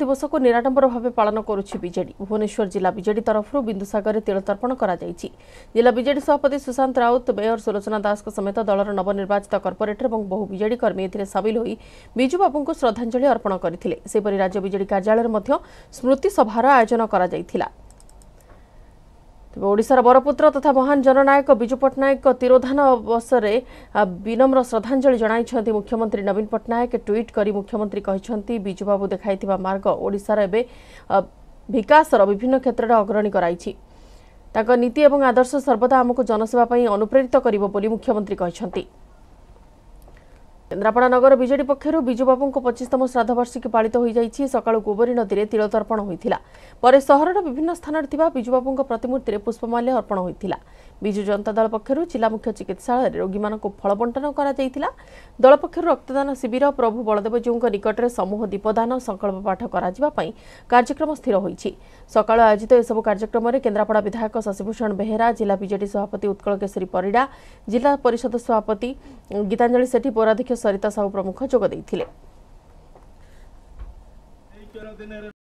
ଦିବସକୁ ନିରାଡମ୍ବର ଭାବେ ପାଳନ କରୁଛି ବିଜେଡି ଭୁବନେଶ୍ୱର ଜିଲ୍ଲା ବିଜେଡି ତରଫରୁ ବିନ୍ଦୁସାଗରରେ ତିଳତର୍ପଣ କରାଯାଇଛି ଜିଲ୍ଲା ବିଜେଡି ସଭାପତି ସୁଶାନ୍ତ ରାଉତ ମେୟର ସୁଲୋଚନା ଦାସଙ୍କ ସମେତ ଦଳର ନବନିର୍ବାଚିତ କର୍ପୋରେଟର ଏବଂ ବହୁ ବିଜେଡି କର୍ମୀ ଏଥିରେ ସାମିଲ ହୋଇ ବିଜୁବାବୁଙ୍କୁ ଶ୍ରଦ୍ଧାଞ୍ଜଳି ଅର୍ପଣ କରିଥିଲେ ସେହିପରି ରାଜ୍ୟ ବିଜେଡି କାର୍ଯ୍ୟାଳୟରେ ମଧ୍ୟ ସ୍କୃତି ସଭାର ଆୟୋଜନ କରାଯାଇଥିଲା ତେବେ ଓଡ଼ିଶାର ବରପୁତ୍ର ତଥା ମହାନ ଜନନାୟକ ବିଜୁ ପଟ୍ଟନାୟକଙ୍କ ତିରୋଧାନ ଅବସରରେ ବିନମ୍ର ଶ୍ରଦ୍ଧାଞ୍ଜଳି ଜଣାଇଛନ୍ତି ମୁଖ୍ୟମନ୍ତ୍ରୀ ନବୀନ ପଟ୍ଟନାୟକ ଟ୍ୱିଟ୍ କରି ମୁଖ୍ୟମନ୍ତ୍ରୀ କହିଛନ୍ତି ବିଜୁବାବୁ ଦେଖାଇଥିବା ମାର୍ଗ ଓଡ଼ିଶାର ଏବେ ବିକାଶର ବିଭିନ୍ନ କ୍ଷେତ୍ରରେ ଅଗ୍ରଣୀ କରାଇଛି ତାଙ୍କ ନୀତି ଏବଂ ଆଦର୍ଶ ସର୍ବଦା ଆମକୁ ଜନସେବା ପାଇଁ ଅନୁପ୍ରେରିତ କରିବ ବୋଲି ମୁଖ୍ୟମନ୍ତ୍ରୀ କହିଛନ୍ତି କେନ୍ଦ୍ରାପଡ଼ା ନଗର ବିଜେଡି ପକ୍ଷରୁ ବିଜୁବାବୁଙ୍କ ପଚିଶତମ ଶ୍ରାଦ୍ଧବାର୍ଷିକୀ ପାଳିତ ହୋଇଯାଇଛି ସକାଳୁ ଗୋବରୀ ନଦୀରେ ତିଳତର୍ପଣ ହୋଇଥିଲା ପରେ ସହରର ବିଭିନ୍ନ ସ୍ଥାନରେ ଥିବା ବିଜୁବାବୁଙ୍କ ପ୍ରତିମୂର୍ତ୍ତିରେ ପୁଷ୍ପମାଲ୍ୟ ଅର୍ପଣ ହୋଇଥିଲା ବିଜୁ ଜନତା ଦଳ ପକ୍ଷରୁ ଜିଲ୍ଲା ମୁଖ୍ୟ ଚିକିତ୍ସାଳୟରେ ରୋଗୀମାନଙ୍କୁ ଫଳ ବଣ୍ଟନ କରାଯାଇଥିଲା ଦଳ ପକ୍ଷରୁ ରକ୍ତଦାନ ଶିବିର ପ୍ରଭୁ ବଳଦେବଜୀଉଙ୍କ ନିକଟରେ ସମୂହ ଦୀପଦାନ ସଂକଳ୍ପ ପାଠ କରାଯିବା ପାଇଁ କାର୍ଯ୍ୟକ୍ରମ ସ୍ଥିର ହୋଇଛି ସକାଳୁ ଆୟୋଜିତ ଏସବୁ କାର୍ଯ୍ୟକ୍ରମରେ କେନ୍ଦ୍ରାପଡ଼ା ବିଧାୟକ ଶଶିଭୂଷଣ ବେହେରା ଜିଲ୍ଲା ବିଜେଡି ସଭାପତି ଉତ୍କଳ କେଶରୀ ପରିଡ଼ା ଜିଲ୍ଲା ପରିଷଦ ସଭାପତି ଗୀତାଞ୍ଜଳି ସେଠୀ ପୌରାଧ୍ୟକ୍ଷ ସରିତା ସାହୁ ପ୍ରମୁଖ ଯୋଗ ଦେଇଥିଲେ